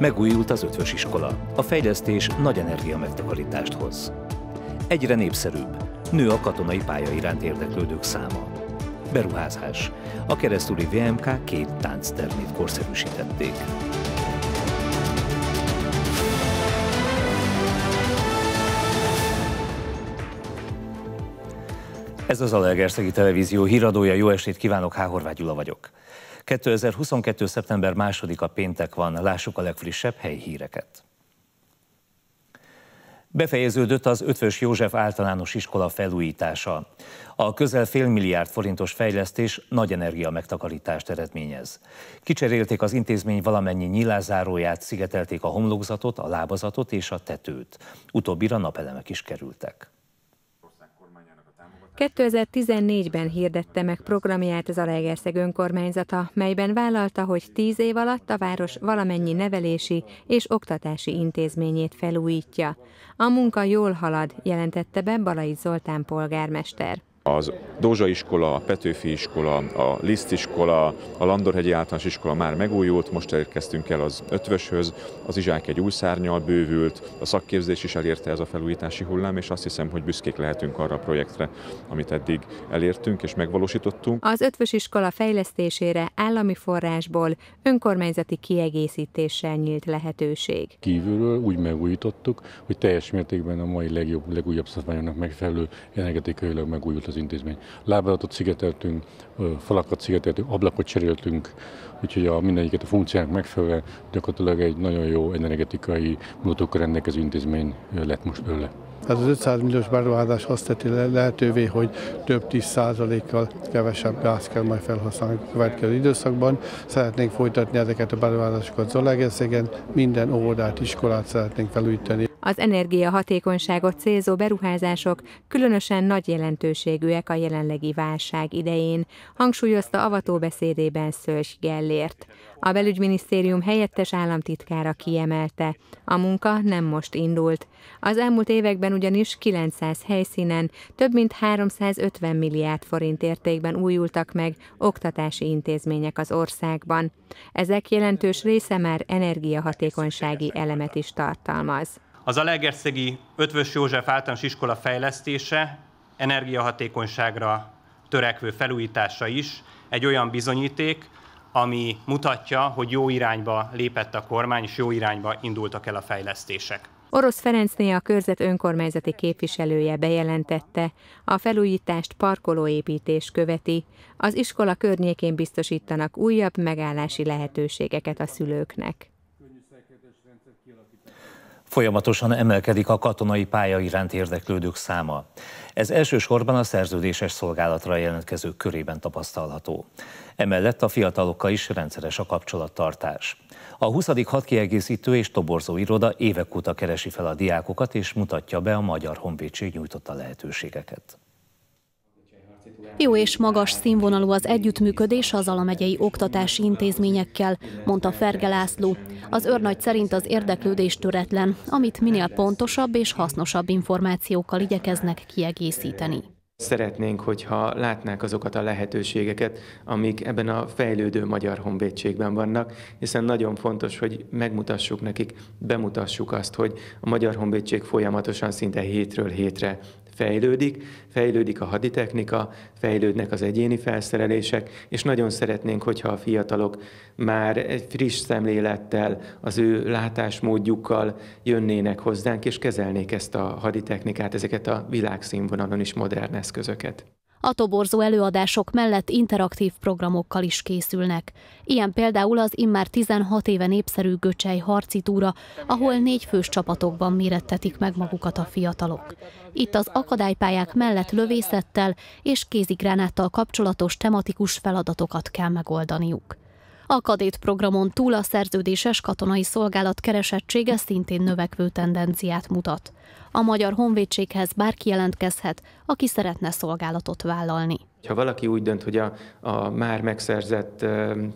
Megújult az ötvös iskola. A fejlesztés nagy energia megtakarítást hoz. Egyre népszerűbb. Nő a katonai pálya iránt érdeklődők száma. Beruházás. A keresztúri VMK két tánctermét korszerűsítették. Ez az Alegerszegi Televízió híradója. Jó estét kívánok, H. Horváth Gyula vagyok. 2022. szeptember második a péntek van, lássuk a legfrissebb helyi híreket. Befejeződött az Ötvös József általános iskola felújítása. A közel fél milliárd forintos fejlesztés nagy energia megtakarítást eredményez. Kicserélték az intézmény valamennyi nyilázáróját, szigetelték a homlokzatot, a lábazatot és a tetőt. Utóbbira napelemek is kerültek. 2014-ben hirdette meg programját az Alegerszeg önkormányzata, melyben vállalta, hogy tíz év alatt a város valamennyi nevelési és oktatási intézményét felújítja. A munka jól halad, jelentette be Balai Zoltán polgármester az Dózsa iskola, a Petőfi iskola, a Liszt iskola, a Landorhegyi általános iskola már megújult, most érkeztünk el az ötvöshöz, az Izsák egy új szárnyal bővült, a szakképzés is elérte ez a felújítási hullám, és azt hiszem, hogy büszkék lehetünk arra a projektre, amit eddig elértünk és megvalósítottunk. Az ötvös iskola fejlesztésére állami forrásból önkormányzati kiegészítéssel nyílt lehetőség. Kívülről úgy megújítottuk, hogy teljes mértékben a mai legjobb, legújabb szabályoknak megfelelő energetikailag megújult az intézmény. Lábadatot szigeteltünk, falakat szigeteltünk, ablakot cseréltünk, úgyhogy a mindegyiket a funkciónak megfelelően gyakorlatilag egy nagyon jó energetikai mutatókkal rendelkező intézmény lett most belőle. Tehát az 500 milliós beruházás azt teti lehetővé, hogy több 10 százalékkal kevesebb gáz kell majd felhasználni a következő időszakban. Szeretnénk folytatni ezeket a beruházásokat Zalaegerszegen, minden óvodát, iskolát szeretnénk felújítani. Az energiahatékonyságot célzó beruházások különösen nagy jelentőségűek a jelenlegi válság idején, hangsúlyozta avató beszédében Szős Gellért. A belügyminisztérium helyettes államtitkára kiemelte. A munka nem most indult. Az elmúlt években ugyanis 900 helyszínen több mint 350 milliárd forint értékben újultak meg oktatási intézmények az országban. Ezek jelentős része már energiahatékonysági elemet is tartalmaz. Az legerszegi Ötvös József általános iskola fejlesztése energiahatékonyságra törekvő felújítása is egy olyan bizonyíték, ami mutatja, hogy jó irányba lépett a kormány, és jó irányba indultak el a fejlesztések. Orosz Ferencné a körzet önkormányzati képviselője bejelentette, a felújítást parkolóépítés követi, az iskola környékén biztosítanak újabb megállási lehetőségeket a szülőknek. Folyamatosan emelkedik a katonai pálya iránt érdeklődők száma. Ez elsősorban a szerződéses szolgálatra jelentkezők körében tapasztalható. Emellett a fiatalokkal is rendszeres a kapcsolattartás. A 20. hadkiegészítő és toborzó iroda évek óta keresi fel a diákokat, és mutatja be a Magyar Honvédség nyújtotta lehetőségeket. Jó és magas színvonalú az együttműködés az alamegyei oktatási intézményekkel, mondta Ferge László. Az őrnagy szerint az érdeklődés töretlen, amit minél pontosabb és hasznosabb információkkal igyekeznek kiegészíteni. Szeretnénk, hogyha látnák azokat a lehetőségeket, amik ebben a fejlődő magyar honvédségben vannak, hiszen nagyon fontos, hogy megmutassuk nekik, bemutassuk azt, hogy a magyar honvédség folyamatosan szinte hétről hétre fejlődik, fejlődik a haditechnika, fejlődnek az egyéni felszerelések, és nagyon szeretnénk, hogyha a fiatalok már egy friss szemlélettel, az ő látásmódjukkal jönnének hozzánk, és kezelnék ezt a haditechnikát, ezeket a világszínvonalon is modern eszközöket. A toborzó előadások mellett interaktív programokkal is készülnek. Ilyen például az immár 16 éve népszerű Göcsej harci túra, ahol négyfős csapatokban mérettetik meg magukat a fiatalok. Itt az akadálypályák mellett lövészettel és kézigránáttal kapcsolatos tematikus feladatokat kell megoldaniuk. A kadét programon túl a szerződéses katonai szolgálat keresettsége szintén növekvő tendenciát mutat. A Magyar Honvédséghez bárki jelentkezhet, aki szeretne szolgálatot vállalni. Ha valaki úgy dönt, hogy a, a már megszerzett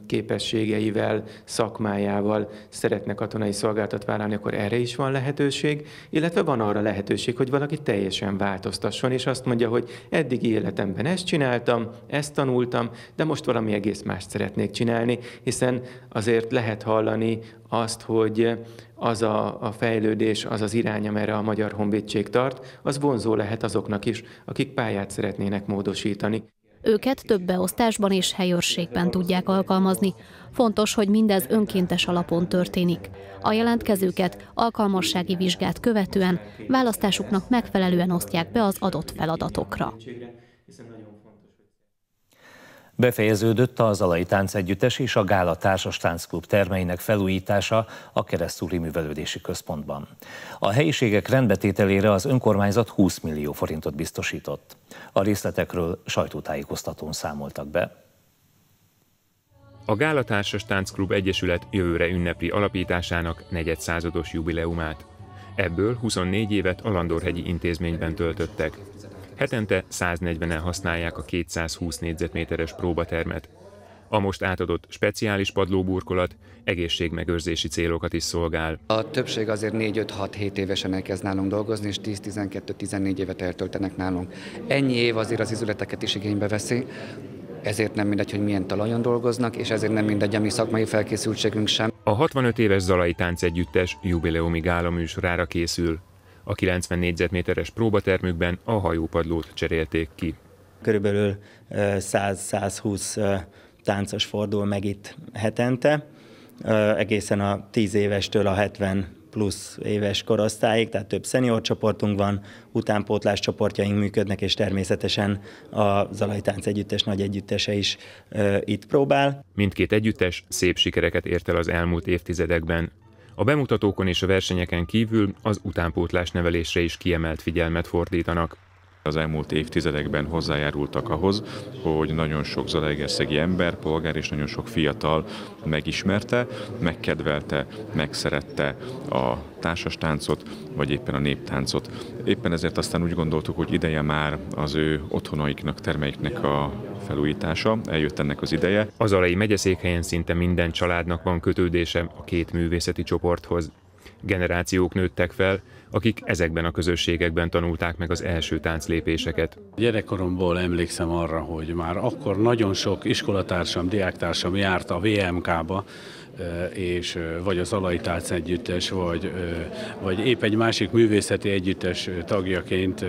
képességeivel, szakmájával szeretne katonai szolgáltat vállalni, akkor erre is van lehetőség, illetve van arra lehetőség, hogy valaki teljesen változtasson, és azt mondja, hogy eddig életemben ezt csináltam, ezt tanultam, de most valami egész mást szeretnék csinálni, hiszen azért lehet hallani azt, hogy az a, a fejlődés, az az irány, amerre a Magyar Honvédség tart, az vonzó lehet azoknak is, akik pályát szeretnének módosítani. Őket több beosztásban és helyőrségben tudják alkalmazni. Fontos, hogy mindez önkéntes alapon történik. A jelentkezőket alkalmassági vizsgát követően választásuknak megfelelően osztják be az adott feladatokra. Befejeződött az Alai Együttes és a Gála Társas Táncklub termeinek felújítása a Keresztúri Művelődési Központban. A helyiségek rendbetételére az önkormányzat 20 millió forintot biztosított. A részletekről sajtótájékoztatón számoltak be. A Gála Társas Táncklub Egyesület jövőre ünnepli alapításának negyedszázados jubileumát. Ebből 24 évet a Landorhegyi intézményben töltöttek. Hetente 140-en használják a 220 négyzetméteres próbatermet. A most átadott speciális padlóburkolat egészségmegőrzési célokat is szolgál. A többség azért 4-5-6-7 évesen elkezd nálunk dolgozni, és 10-12-14 évet eltöltenek nálunk. Ennyi év azért az izületeket is igénybe veszi, ezért nem mindegy, hogy milyen talajon dolgoznak, és ezért nem mindegy a mi szakmai felkészültségünk sem. A 65 éves Zalai együttes jubileumi gála műsorára készül. A 90 négyzetméteres próbatermükben a hajópadlót cserélték ki. Körülbelül 100-120 táncos fordul meg itt hetente, egészen a 10 évestől a 70 plusz éves korosztályig, tehát több szenior csoportunk van, utánpótlás csoportjaink működnek, és természetesen a Zalai Tánc Együttes nagy együttese is ö, itt próbál. Mindkét együttes szép sikereket ért el az elmúlt évtizedekben. A bemutatókon és a versenyeken kívül az utánpótlás nevelésre is kiemelt figyelmet fordítanak az elmúlt évtizedekben hozzájárultak ahhoz, hogy nagyon sok zalaegerszegi ember, polgár és nagyon sok fiatal megismerte, megkedvelte, megszerette a társas táncot, vagy éppen a néptáncot. Éppen ezért aztán úgy gondoltuk, hogy ideje már az ő otthonaiknak, termeiknek a felújítása, eljött ennek az ideje. Az Alai megyeszékhelyen szinte minden családnak van kötődése a két művészeti csoporthoz. Generációk nőttek fel, akik ezekben a közösségekben tanulták meg az első tánclépéseket. Gyerekkoromból emlékszem arra, hogy már akkor nagyon sok iskolatársam, diáktársam járt a VMK-ba, és vagy az Alajtác együttes, vagy, vagy épp egy másik művészeti együttes tagjaként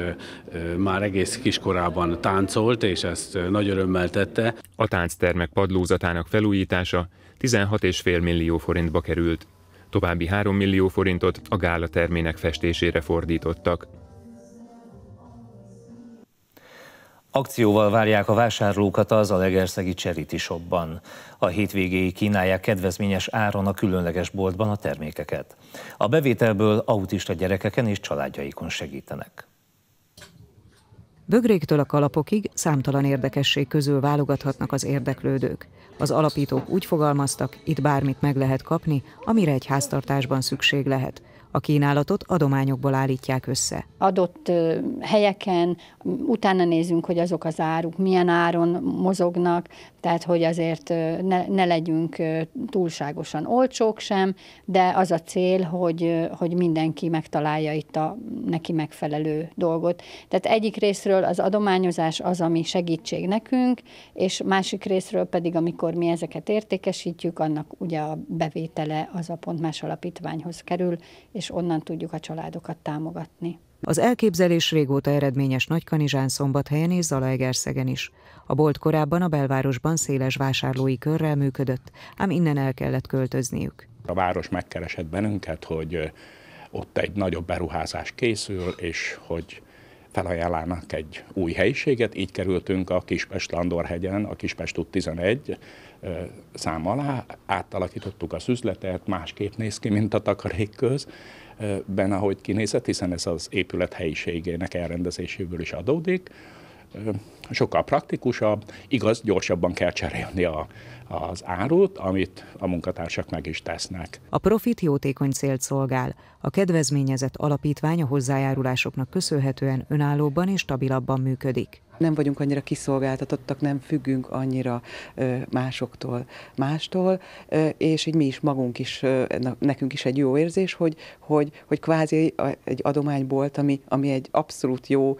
már egész kiskorában táncolt, és ezt nagy örömmel tette. A tánctermek padlózatának felújítása 16,5 millió forintba került. További 3 millió forintot a gála termének festésére fordítottak. Akcióval várják a vásárlókat az legerszegi Charity Shopban. A hétvégéig kínálják kedvezményes áron a különleges boltban a termékeket. A bevételből autista gyerekeken és családjaikon segítenek. Bögréktől a kalapokig számtalan érdekesség közül válogathatnak az érdeklődők. Az alapítók úgy fogalmaztak, itt bármit meg lehet kapni, amire egy háztartásban szükség lehet – a kínálatot adományokból állítják össze. Adott helyeken utána nézünk, hogy azok az áruk milyen áron mozognak, tehát hogy azért ne, ne legyünk túlságosan olcsók sem, de az a cél, hogy, hogy mindenki megtalálja itt a neki megfelelő dolgot. Tehát egyik részről az adományozás az, ami segítség nekünk, és másik részről pedig, amikor mi ezeket értékesítjük, annak ugye a bevétele az a pont más alapítványhoz kerül, és és onnan tudjuk a családokat támogatni. Az elképzelés régóta eredményes Nagykanizsán, Szombathelyen és Zalaegerszegen is. A bolt korábban a belvárosban széles vásárlói körrel működött, ám innen el kellett költözniük. A város megkeresett bennünket, hogy ott egy nagyobb beruházás készül, és hogy felajánlának egy új helyiséget, így kerültünk a Kispest-Landorhegyen, a Kispest út 11 szám alá, átalakítottuk az üzletet, másképp néz ki, mint a takarékköz, ben, ahogy kinézett, hiszen ez az épület helyiségének elrendezéséből is adódik, sokkal praktikusabb, igaz, gyorsabban kell cserélni a, az árut, amit a munkatársak meg is tesznek. A profit jótékony célt szolgál. A kedvezményezett alapítvány a hozzájárulásoknak köszönhetően önállóban és stabilabban működik. Nem vagyunk annyira kiszolgáltatottak, nem függünk annyira másoktól, mástól, és így mi is magunk is, nekünk is egy jó érzés, hogy, hogy, hogy kvázi egy adománybolt, ami, ami egy abszolút jó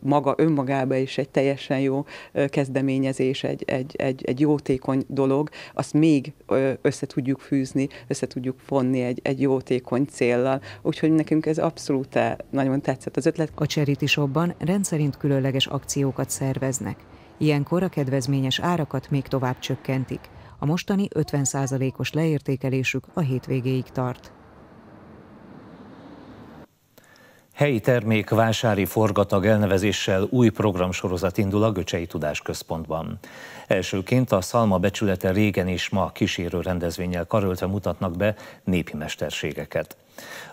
maga önmagába is egy teljesen jó kezdeményezés, egy, egy, egy, egy jótékony dolog, azt még össze tudjuk fűzni, össze tudjuk fonni egy, egy jótékony céllal, úgyhogy nekünk ez abszolút eh, nagyon tetszett az ötlet. A Charity Shopban rendszerint különleges akciókat szerveznek. Ilyenkor a kedvezményes árakat még tovább csökkentik. A mostani 50%-os leértékelésük a hétvégéig tart. Helyi termék vásári forgatag elnevezéssel új programsorozat indul a Göcsei Tudás Központban. Elsőként a Szalma becsülete régen és ma kísérő rendezvényel karöltve mutatnak be népi mesterségeket.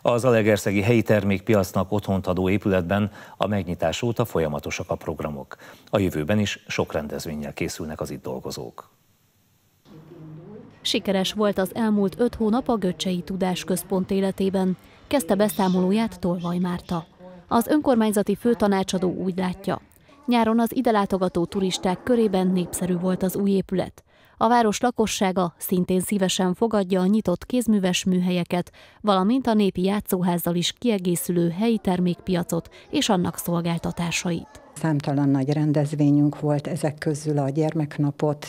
Az Alegerszegi helyi termékpiacnak otthont adó épületben a megnyitás óta folyamatosak a programok. A jövőben is sok rendezvényel készülnek az itt dolgozók. Sikeres volt az elmúlt öt hónap a Göcsei Tudás Központ életében, kezdte beszámolóját Tolvaj Márta. Az önkormányzati főtanácsadó úgy látja, nyáron az ide látogató turisták körében népszerű volt az új épület. A város lakossága szintén szívesen fogadja a nyitott kézműves műhelyeket, valamint a népi játszóházzal is kiegészülő helyi termékpiacot és annak szolgáltatásait. Számtalan nagy rendezvényünk volt, ezek közül a gyermeknapot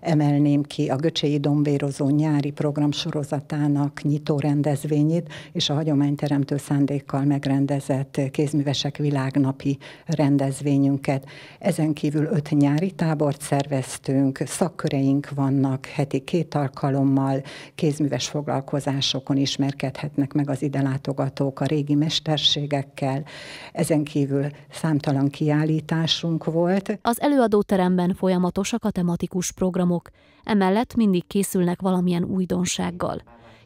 emelném ki, a göcsei Dombérozó nyári program sorozatának nyitó rendezvényét, és a hagyományteremtő szándékkal megrendezett kézművesek világnapi rendezvényünket. Ezen kívül öt nyári tábort szerveztünk, szakköreink vannak heti két alkalommal, kézműves foglalkozásokon ismerkedhetnek meg az ide látogatók a régi mesterségekkel, ezen kívül számtalan kiállítások, kiállításunk volt. Az előadóteremben folyamatosak a tematikus programok, emellett mindig készülnek valamilyen újdonsággal.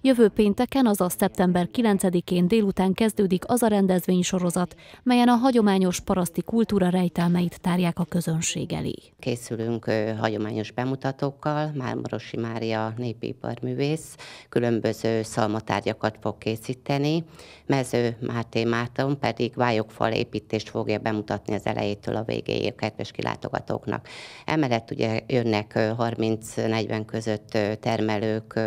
Jövő pénteken, azaz szeptember 9-én délután kezdődik az a rendezvénysorozat, melyen a hagyományos paraszti kultúra rejtelmeit tárják a közönség elé. Készülünk hagyományos bemutatókkal, Mármorosi Mária népiparművész különböző szalmatárgyakat fog készíteni, Mező Máté Márton pedig vályokfal építést fogja bemutatni az elejétől a végéig kedves kilátogatóknak. Emellett ugye jönnek 30-40 között termelők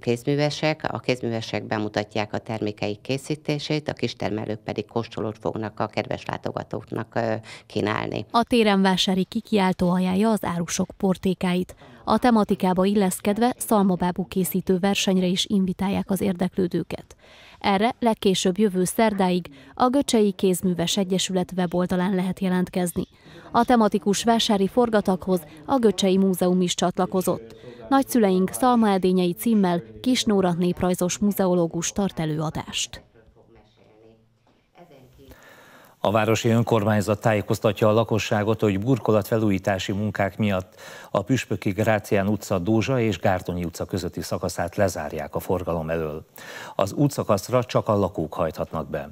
kézművesek, a kézművesek bemutatják a termékeik készítését, a kistermelők pedig kóstolót fognak a kedves látogatóknak kínálni. A téren vásári kikiáltó ajánlja az árusok portékáit. A tematikába illeszkedve szalmabábú készítő versenyre is invitálják az érdeklődőket. Erre legkésőbb jövő szerdáig a Göcsei Kézműves Egyesület weboldalán lehet jelentkezni. A tematikus vásári forgatakhoz a Göcsei Múzeum is csatlakozott. Nagyszüleink Szalma Edényei címmel Kisnóra néprajzos muzeológus tart előadást. A városi önkormányzat tájékoztatja a lakosságot, hogy burkolatfelújítási munkák miatt a Püspöki Grácián utca Dózsa és Gártonyi utca közötti szakaszát lezárják a forgalom elől. Az útszakaszra csak a lakók hajthatnak be.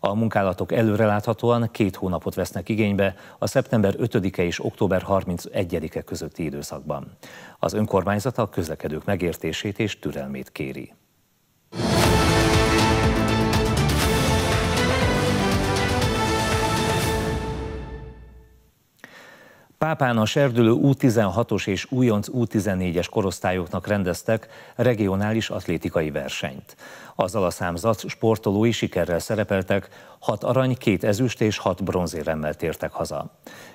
A munkálatok előreláthatóan két hónapot vesznek igénybe a szeptember 5-e és október 31-e közötti időszakban. Az önkormányzat a közlekedők megértését és türelmét kéri. Pápán a serdülő U16-os és újonc U14-es korosztályoknak rendeztek regionális atlétikai versenyt. Az alaszámzat sportolói sikerrel szerepeltek, hat arany, két ezüst és hat bronzéremmel tértek haza.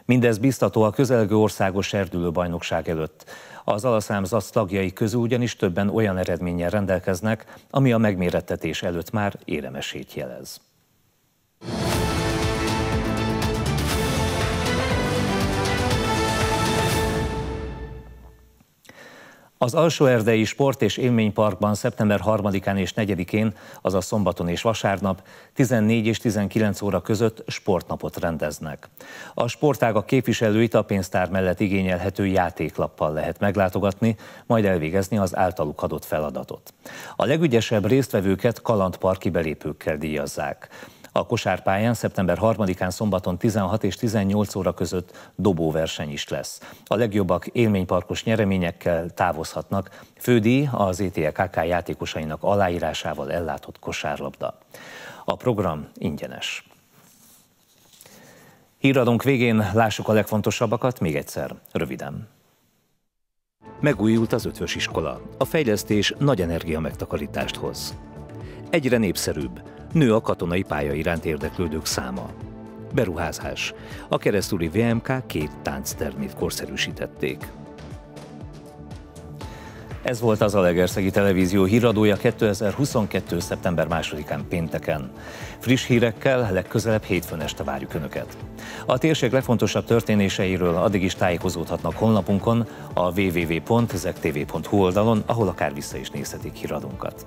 Mindez biztató a közelgő országos serdülő bajnokság előtt. Az alaszámzat tagjai közül ugyanis többen olyan eredménnyel rendelkeznek, ami a megmérettetés előtt már éremesét jelez. Az Alsóerdei Sport és Élményparkban szeptember 3-án és 4-én, azaz szombaton és vasárnap 14 és 19 óra között sportnapot rendeznek. A sportágak képviselőit a pénztár mellett igényelhető játéklappal lehet meglátogatni, majd elvégezni az általuk adott feladatot. A legügyesebb résztvevőket kalandparki belépőkkel díjazzák. A kosárpályán szeptember 3-án szombaton 16 és 18 óra között dobóverseny is lesz. A legjobbak élményparkos nyereményekkel távozhatnak, Fődi, az ETKK játékosainak aláírásával ellátott kosárlabda. A program ingyenes. Híradónk végén lássuk a legfontosabbakat még egyszer, röviden. Megújult az ötvös iskola. A fejlesztés nagy energia megtakarítást hoz. Egyre népszerűbb, nő a katonai pálya iránt érdeklődők száma. Beruházás. A keresztúri VMK két tánctermét korszerűsítették. Ez volt az Alegerszegi Televízió híradója 2022. szeptember 2-án pénteken. Friss hírekkel legközelebb hétfőn este várjuk Önöket. A térség legfontosabb történéseiről addig is tájékozódhatnak honlapunkon a www.zegtv.hu oldalon, ahol akár vissza is nézhetik híradónkat.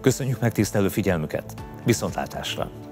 Köszönjük megtisztelő figyelmüket! Viszontlátásra!